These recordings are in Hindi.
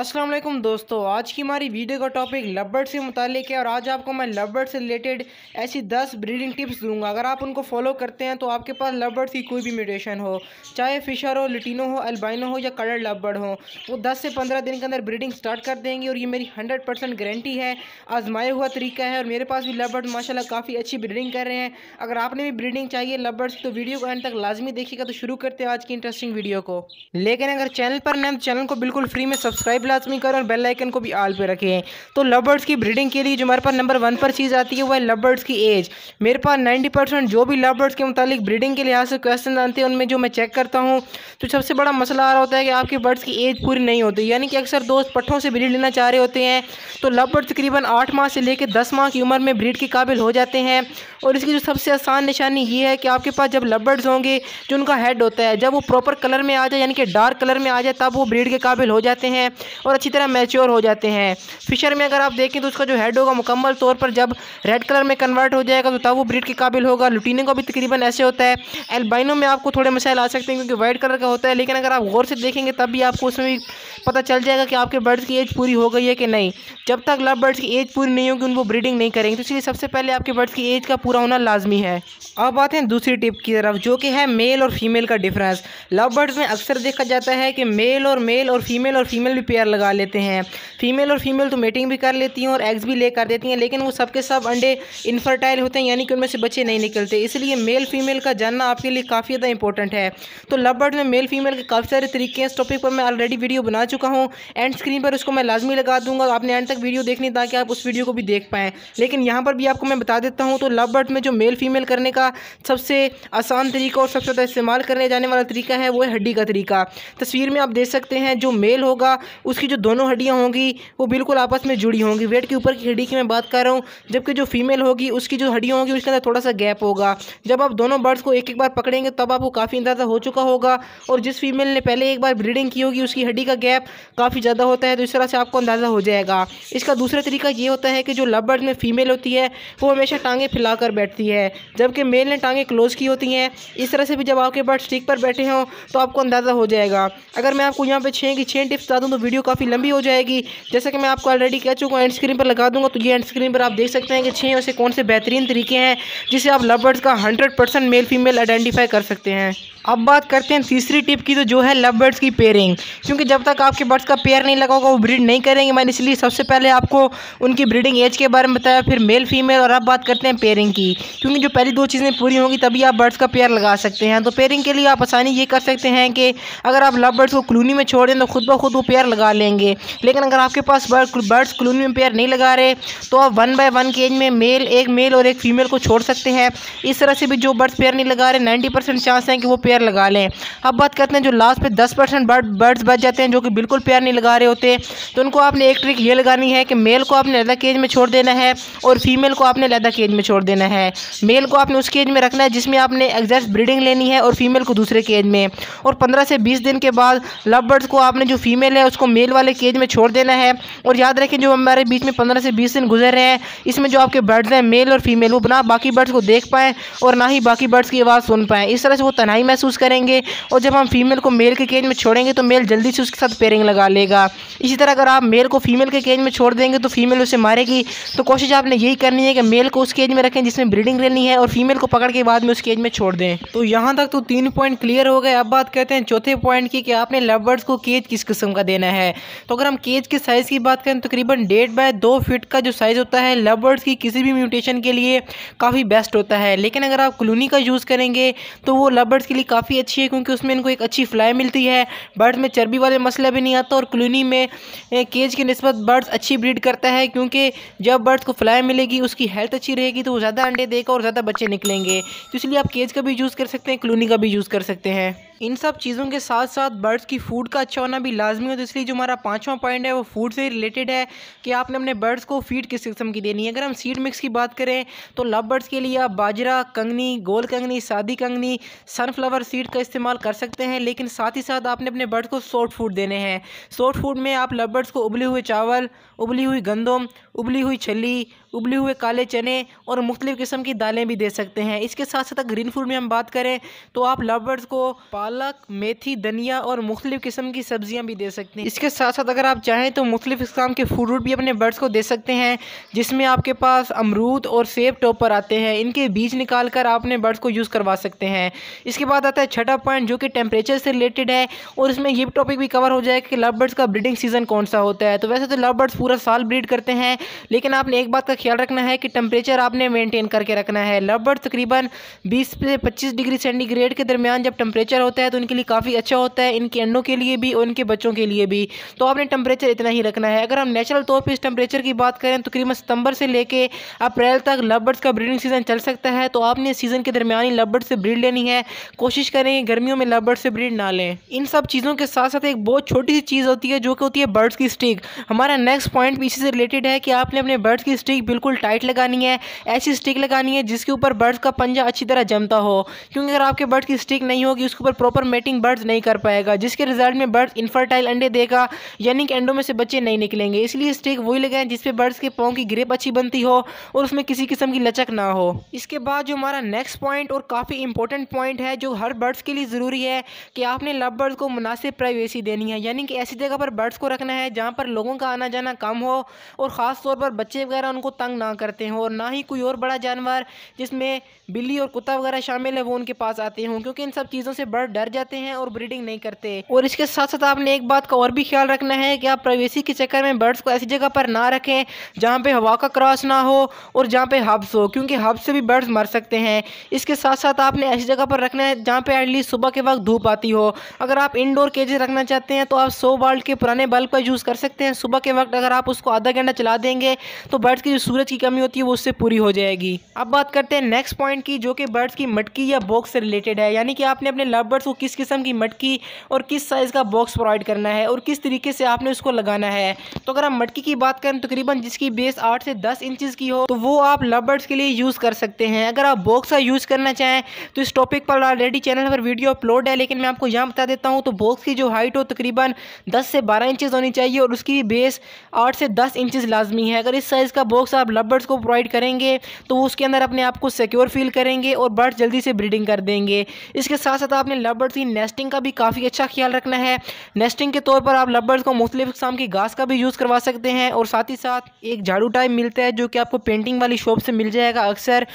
असलम दोस्तों आज की हमारी वीडियो का टॉपिक लबर्ड से मुतलिक है और आज आपको मैं लबर्ड से रिलेटेड ऐसी 10 ब्रीडिंग टिप्स दूंगा अगर आप उनको फॉलो करते हैं तो आपके पास लबर्ड की कोई भी म्यूटेशन हो चाहे फिशर हो लिटिनो हो अल्बाइनो हो या कलर लबर्ड हो वो 10 से 15 दिन के अंदर ब्रीडिंग स्टार्ट कर देंगे और ये मेरी हंड्रेड परसेंट गारंटी है आजमाया हुआ तरीका है और मेरे पास भी लबर्ड माशाला काफ़ी अच्छी ब्रीडिंग कर रहे हैं अगर आपने भी ब्रीडिंग चाहिए लबर्ड तो वीडियो को एंड तक लाजमी देखिएगा तो शुरू करते हैं आज की इंटरेस्टिंग वीडियो को लेकिन अगर चैनल पर नए चैनल तो को बिल्कुल फ्री में सब्सक्राइब सब्सक्राइब लाजमी करें और बेल आइकन को भी आल पे रखें तो लबर्ड्स की ब्रीडिंग के लिए जो हमारे पास नंबर वन पर चीज़ आती है वो है लबर्ड्स की एज मेरे पास नाइन्टी परसेंट जो भी लबर्ड्स के मुतालिक ब्रीडिंग के लिहाज से क्वेश्चन आते हैं उनमें जो मैं चेक करता हूँ तो सबसे बड़ा मसला आ रहा होता है कि आपके बर्ड्स की एज पूरी नहीं होती यानी कि अक्सर दोस्त पट्ठों से ब्रीड लेना चाह रहे होते हैं तो लबर्ड तकरीबन आठ माह से लेकर दस माह की उम्र में ब्रीड के काबिल हो जाते हैं और इसकी जो सबसे आसान निशानी ये है कि आपके पास जब लबर्ड्स होंगे जो उनका हेड होता है जब वो प्रॉपर कलर में आ जाए यानी कि डार्क कलर में आ जाए तब वो ब्रीड के काबिल हो जाते हैं और अच्छी तरह मैच्योर हो जाते हैं फिशर में अगर आप देखें तो उसका जो हेड होगा मुकम्मल तौर पर जब रेड कलर में कन्वर्ट हो जाएगा तो तब वो ब्रिड के काबिल होगा लुटीने का भी तकरीबन ऐसे होता है एल्बाइनो में आपको थोड़े मसाइल आ सकते हैं क्योंकि वाइट कलर का होता है लेकिन अगर आप गौर से देखेंगे तब भी आपको उसमें भी पता चल जाएगा कि आपके बर्ड्स की एज पूरी हो गई है कि नहीं जब तक लव बर्ड्स की एज पूरी नहीं होगी उनको ब्रीडिंग नहीं करेंगे तो इसलिए सबसे पहले आपके बर्ड्स की एज का पूरा होना लाजमी है अब आते हैं दूसरी टिप की तरफ जो कि है मेल और फीमेल का डिफरेंस लव बर्ड्स में अक्सर देखा जाता है कि मेल और मेल और फीमेल और फीमेल भी पेयर लगा लेते हैं फीमेल और फीमेल तो मेटिंग भी कर लेती हैं और एग्स भी ले कर देती हैं लेकिन वो सबके सब अंडे इनफर्टाइल होते हैं यानी कि उनमें से बच्चे नहीं निकलते इसलिए मेल फीमेल का जानना आपके लिए काफ़ी ज़्यादा इंपॉर्टेंट है तो लव बर्ड में मेल फीमेल के काफ़ी सारे तरीके हैं इस टॉपिक पर मैं ऑलरेडी वीडियो बना चुका हूँ एंड स्क्रीन पर उसको मैं लाजमी लगा दूंगा आपने एंड तक वीडियो देखनी ताकि आप उस वीडियो को भी देख पाएँ लेकिन यहाँ पर भी आपको मैं बता देता हूँ तो लव बर्ड में जो मेल फीमेल करने का सबसे आसान तरीका और सबसे ज़्यादा इस्तेमाल करने जाने वाला तरीका है वो है हड्डी का तरीका तस्वीर में आप देख सकते हैं जो मेल होगा उसकी जो दोनों हड्डियाँ होंगी वो बिल्कुल आपस में जुड़ी होंगी वेट के ऊपर की हड्डी की मैं बात कर रहा हूँ जबकि जो फीमेल होगी उसकी जो हड्डियाँ होंगी उसके अंदर थोड़ा सा गैप होगा जब आप दोनों बर्ड्स को एक एक बार पकड़ेंगे तब आपको काफ़ी अंदाजा हो चुका होगा और जिस फीमेल ने पहले एक बार ब्रीडिंग की होगी उसकी हड्डी का गैप गैप काफ़ी ज़्यादा होता है तो इस तरह से आपको अंदाज़ा हो जाएगा इसका दूसरा तरीका ये होता है कि जो लव बर्ड में फीमेल होती है वो हमेशा टांगें कर बैठती है जबकि मेल ने टांगें क्लोज़ की होती हैं इस तरह से भी जब आपके बर्ड स्टिक पर बैठे हों तो आपको अंदाज़ा हो जाएगा अगर मैं आपको यहाँ पर छः की छः टिप्स बता दूँ तो वीडियो काफ़ी लंबी हो जाएगी जैसे कि मैं आपको ऑलरेडी कह चुका हूँ एंड स्क्रीन पर लगा दूँगा तो ये एंड स्क्रीन पर आप देख सकते हैं कि छः ऐसे कौन से बेहतरीन तरीके हैं जिसे आप लव बर्ड्स का हंड्रेड मेल फीमेल आइडेंटिफाई कर सकते हैं अब बात करते हैं तीसरी टिप की तो जो है लव बर्ड्स की पेयरिंग क्योंकि जब तक आप आपके बर्ड्स का पेयर नहीं लगा होगा वो ब्रीड नहीं करेंगे मैंने इसलिए सबसे पहले आपको उनकी ब्रीडिंग एज के बारे में बताया फिर मेल फीमेल और अब बात करते हैं पेयरिंग की क्योंकि जो पहली दो चीज़ें पूरी होंगी तभी आप बर्ड्स का पेयर लगा सकते हैं तो पेयरिंग के लिए आप आसानी ये कर सकते हैं कि अगर आप लव बर्ड्स को कलोनी में छोड़ें तो खुद ब खुद वो पेयर लगा लेंगे लेकिन अगर आपके पास बर्ड्स कलोनी में पेयर नहीं लगा रहे तो आप वन बाय वन के एज में मेल एक मेल और एक फीमेल को छोड़ सकते हैं इस तरह से भी जो बर्ड्स पेयर नहीं लगा रहे नाइन्टी चांस हैं कि वो पेयर लगा लें अब बात करते हैं जो लास्ट पर दस बर्ड्स बच जाते हैं जो कि बिल्कुल प्यार नहीं लगा रहे होते तो उनको आपने एक ट्रिक ये लगानी है कि मेल को आपने अलग केज में छोड़ देना है और फीमेल को आपने अलग केज में छोड़ देना है मेल को आपने उस केज में रखना है जिसमें आपने एग्जैक्ट ब्रीडिंग लेनी है और फीमेल को दूसरे केज में और पंद्रह से बीस दिन के बाद लव बर्ड्स को आपने जो फीमेल है उसको मेल वाले केज में छोड़ देना है और याद रखें जो हमारे बीच में पंद्रह से बीस दिन गुजर रहे हैं इसमें जो आपके बर्ड्स हैं मेल और फीमेल वो बना बाकी बर्ड्स को देख पाएँ और ना ही बाकी बर्ड्स की आवाज़ सुन पाएँ इस तरह से वो तनाई महसूस करेंगे और जब हम फीमेल को मेल के केज में छोड़ेंगे तो मेल जल्दी से उसके साथ पेयर पेयरिंग लगा लेगा इसी तरह अगर आप मेल को फीमेल के केज में छोड़ देंगे तो फीमेल उसे मारेगी तो कोशिश आपने यही करनी है कि मेल को उस केज में रखें जिसमें ब्रीडिंग रहनी है और फीमेल को पकड़ के बाद में उस केज में छोड़ दें तो यहाँ तक तो तीन पॉइंट क्लियर हो गए अब बात कहते हैं चौथे पॉइंट की कि आपने लवबर्ड्स को केज किस किस्म का देना है तो अगर हम केज के साइज़ की बात करें तो तकरीबन डेढ़ बाय दो फिट का जो साइज़ होता है लवबर्ड्स की किसी भी म्यूटेशन के लिए काफ़ी बेस्ट होता है लेकिन अगर आप कलोनी का यूज़ करेंगे तो वो लवबर्ड्स के लिए काफ़ी अच्छी है क्योंकि उसमें इनको एक अच्छी फ्लाई मिलती है बर्ड्स में चर्बी वाले मसले भी नहीं आता और क्लूनी में केज की नस्बत बर्ड्स अच्छी ब्रीड करता है क्योंकि जब बर्ड्स को फ्लाई मिलेगी उसकी हेल्थ अच्छी रहेगी तो वो ज़्यादा अंडे देगा और ज़्यादा बच्चे निकलेंगे तो इसलिए आप केज का भी यूज़ कर सकते हैं क्लूनी का भी यूज़ कर सकते हैं इन सब चीज़ों के साथ साथ बर्ड्स की फूड का अच्छा होना भी लाजमी हो तो इसलिए जो हमारा पाँचवा पॉइंट है वो फूड से रिलेटेड है कि आपने अपने बर्ड्स को फीड किस किस्म की देनी है अगर हम सीड मिक्स की बात करें तो लव बर्ड्स के लिए आप बाजरा कंगनी गोल कंगनी सादी कंगनी सनफ्लावर सीड का इस्तेमाल कर सकते हैं लेकिन साथ ही साथ आपने अपने बर्ड्स को सॉफ्ट फूड देने हैं हैं सॉफ्ट फूड में आप लबर्स को उबले हुए चावल उबली हुई गंदम उबली हुई छली उबले हुए काले चने और मुख्तलिफ़ किस्म की दालें भी दे सकते हैं इसके साथ साथ ग्रीन फूड में हम बात करें तो आप लवर्स को पालक मेथी धनिया और मुख्तलिफ़ किस्म की सब्जियाँ भी दे सकते हैं इसके साथ साथ अगर आप चाहें तो मुख्तलिफ़ किस्म के फ्रूट भी अपने बर्ड्स को दे सकते हैं जिसमें आपके पास अमरूद और सेब टॉपर आते हैं इनके बीज निकाल कर आप अपने बर्ड्स को यूज़ करवा सकते हैं इसके बाद आता है छठा पॉइंट जो कि टेम्परेचर से रिलेटेड है और इसमें ये टॉपिक भी कवर हो जाएगा कि लव बर्ड्स का ब्रीडिंग सीज़न कौन सा होता है तो वैसे तो लव बर्ड्स पूरा साल ब्रीड करते हैं लेकिन आपने एक बात का ख्याल रखना है कि टेम्परेचर आपने मेंटेन करके रखना है लवबर्ड तकरीबन 20 से 25 डिग्री सेंटीग्रेड के दरमियान जब टेम्परेचर होता है तो उनके लिए काफ़ी अच्छा होता है इनके अंडों के लिए भी और इनके बच्चों के लिए भी तो आपने टेम्परेचर इतना ही रखना है अगर हम नेचुरल तौर पर इस टेम्परेचर की बात करें तो तकरीबन सितंबर से लेकर अप्रैल तक लवबर्ड्स का ब्रीडिंग सीज़न चल सकता है तो आपने इस सीज़न के दरमियान ही लवबर्ड से ब्रीड लेनी है कोशिश करें गर्मियों में लवबर्ड से ब्रीड ना लें इन सब चीज़ों के साथ साथ एक बहुत छोटी सी चीज़ होती है जो कि होती है बर्ड्स की स्टिक हमारा नेक्स्ट पॉइंट भी इसी से रिलेटेड है कि आपने अपने बर्ड्स की स्टिक बिल्कुल टाइट लगानी है ऐसी स्टिक लगानी है जिसके ऊपर बर्ड्स का पंजा अच्छी तरह जमता हो क्योंकि अगर आपके बर्ड की स्टिक नहीं होगी उसके ऊपर प्रॉपर मेटिंग बर्ड्स नहीं कर पाएगा जिसके रिजल्ट में बर्ड्स इन्फर्टाइल अंडे देगा यानी कि अंडों में से बच्चे नहीं निकलेंगे इसलिए स्टिक वही लगाएं जिसपे बर्ड्स के पाँव की ग्रिप अच्छी बनती हो और उसमें किसी किस्म की लचक ना हो इसके बाद जो हमारा नेक्स्ट पॉइंट और काफ़ी इंपॉर्टेंट पॉइंट है जो हर बर्ड्स के लिए ज़रूरी है कि आपने लव बर्ड्स को मुनासिब प्राइवेसी देनी है यानी कि ऐसी जगह पर बर्ड्स को रखना है जहाँ पर लोगों का आना जाना कम हो और ख़ास तौर पर बच्चे वगैरह उनको तंग ना करते हों और ना ही कोई और बड़ा जानवर जिसमें बिल्ली और कुत्ता वगैरह शामिल है वो उनके पास आते हों क्योंकि इन सब चीज़ों से बर्ड डर जाते हैं और ब्रीडिंग नहीं करते और इसके साथ साथ आपने एक बात का और भी ख्याल रखना है कि आप प्राइवेसी के चक्कर में बर्ड्स को ऐसी जगह पर ना रखें जहाँ पर हवा का क्रॉस ना हो और जहाँ पर हब्स हो क्योंकि हब्स से भी बर्ड्स मर सकते हैं इसके साथ साथ आपने ऐसी जगह पर रखना है जहाँ पर एटलीस्ट सुबह के वक्त धूप आती हो अगर आप इनडोर केजेस रखना चाहते हैं तो आप सौ बाल्ट के पुराने बल्ब का यूज़ कर सकते हैं सुबह के वक्त अगर आप उसको आधा घंटा चला देंगे तो बर्ड्स की जो सूरज की कमी होती है वो उससे पूरी हो जाएगी अब बात करते हैं नेक्स्ट पॉइंट की जो कि बर्ड्स की मटकी या बॉक्स से रिलेटेड है यानी कि आपने अपने लव बर्ड्स को किस किस्म की मटकी और किस साइज़ का बॉक्स प्रोवाइड करना है और किस तरीके से आपने उसको लगाना है तो अगर हम मटकी की बात करें तकरीबन तो जिसकी बेस आठ से दस इंचज़ की हो तो वो आप लव बर्ड्स के लिए यूज़ कर सकते हैं अगर आप बॉक्स का यूज़ करना चाहें तो इस टॉपिक पर ऑलरेडी चैनल पर वीडियो अपलोड है लेकिन मैं आपको यहाँ बता देता हूँ तो बॉक्स की जो हाइट हो तकरीबन दस से बारह इंचज़ होनी चाहिए और उसकी बेस आठ से दस इंचज़ लाजमी है अगर इस साइज़ का बॉक्स से आप लव बर्ड्स को प्रोवाइड करेंगे तो वो उसके अंदर अपने आप को सिक्योर फील करेंगे और बर्ड्स जल्दी से ब्रीडिंग कर देंगे इसके साथ साथ आपने लव बर्ड्स की नेस्टिंग का भी काफ़ी अच्छा ख्याल रखना है नेस्टिंग के तौर पर आप लव बर्ड्स को मुख्तलिफ किस्म की घास का भी यूज़ करवा सकते हैं और साथ ही साथ एक झाड़ू टाइप मिलता है जो कि आपको पेंटिंग वाली शॉप से मिल जाएगा अक्सर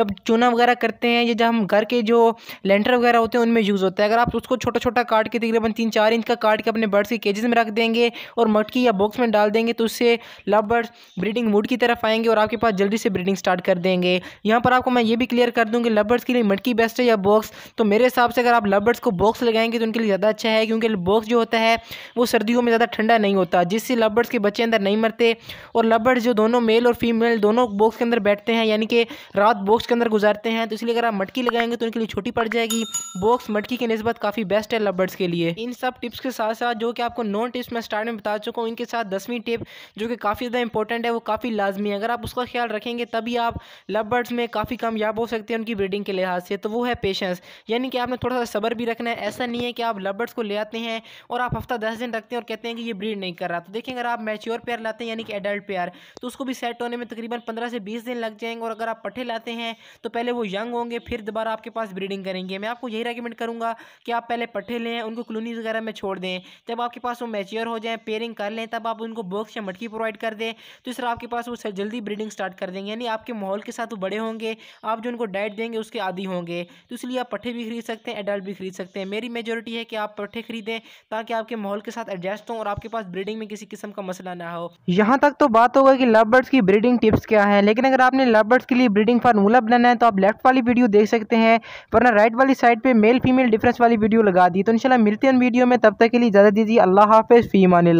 जब चूना वगैरह करते हैं या जब हम घर के जो लेंटर वगैरह होते हैं उनमें यूज़ होता है अगर आप उसको छोटा छोटा काट के तकरीबन तीन चार इंच का काट के अपने बर्ड्स के केजेस में रख देंगे और मटकी या बॉक्स में डाल देंगे तो उससे लव बर्ड्स ब्रीडिंग मूड की तरफ पाएंगे और आपके पास जल्दी से ब्रीडिंग स्टार्ट कर देंगे यहाँ पर आपको मैं ये भी क्लियर कर दूँ कि लबर्ड्स के लिए मटकी बेस्ट है या बॉक्स तो मेरे हिसाब से अगर आप लबर्ड्स को बॉक्स लगाएंगे तो उनके लिए ज़्यादा अच्छा है क्योंकि बॉक्स जो होता है वो सर्दियों में ज़्यादा ठंडा नहीं होता जिससे लबर्ड्स के बच्चे अंदर नहीं मरते और लबर्ड्स जो दोनों मेल और फीमेल दोनों बॉक्स के अंदर बैठते हैं यानी कि रात बॉक्स के अंदर गुजारते हैं तो इसलिए अगर आप मटकी लगाएंगे तो उनके लिए छोटी पड़ जाएगी बॉक्स मटकी की नस्बत काफ़ी बेस्ट है लबर्ड्स के लिए इन सब टिप्स के साथ साथ जो कि आपको नॉन टिप्स मैं स्टार्ट में बता चुका हूँ इनके साथ दसवीं टिप जो कि काफ़ी ज़्यादा इंपॉर्टेंट है वो काफ़ी लाजमी है अगर आप उसका ख्याल रखेंगे तभी आप लव बर्ड्स में काफ़ी कामयाब हो सकते हैं उनकी ब्रीडिंग के लिहाज से तो वो है पेशेंस यानी कि आपने थोड़ा सा सब्र भी रखना है ऐसा नहीं है कि आप लव बर्ड्स को ले आते हैं और आप हफ्ता दस दिन रखते हैं और कहते हैं कि ये ब्रीड नहीं कर रहा तो देखिए अगर आप मेच्योर पेयर लाते हैं यानी कि एडल्ट पेयर तो उसको भी सेट होने में तकरीबन पंद्रह से बीस दिन लग जाएंगे और अगर आप पट्ठे लाते हैं तो पहले वो यंग होंगे फिर दोबारा आपके पास ब्रीडिंग करेंगे मैं आपको यही रिकमेंड करूँगा कि आप पहले पट्ठे लें उनको कलोनी वगैरह में छोड़ दें जब आपके पास वो मैच्योर हो जाए पेयरिंग कर लें तब आप उनको बॉक्स या मटकी प्रोवाइड कर दें तो इस तरह आपके पास वो जल्दी ब्रीडिंग स्टार्ट कर देंगे यानी आपके माहौल के साथ वो बड़े होंगे आप जो उनको डाइट देंगे उसके आदि होंगे तो इसलिए आप पट्ठे भी खरीद सकते हैं एडल्ट भी खरीद सकते हैं मेरी मेजोरिटी है कि आप पट्ठे खरीदें ताकि आपके माहौल के साथ एडजस्ट हों और आपके पास ब्रीडिंग में किसी किस्म का मसला ना हो यहाँ तक तो बात होगा कि लव बर्ड्स की ब्रीडिंग टिप्स क्या है लेकिन अगर आपने लव बर्ड्स के लिए ब्रीडिंग फार्मूला बनाना है तो आप लेफ्ट वाली वीडियो देख सकते हैं वरना राइट वाली साइड पर मेल फीमेल डिफरेंस वाली वीडियो लगा दी तो इनशाला मिलते हैं वीडियो में तब तक के लिए इजाज़त दीजिए अल्लाह हाफिज़ फ़ीमान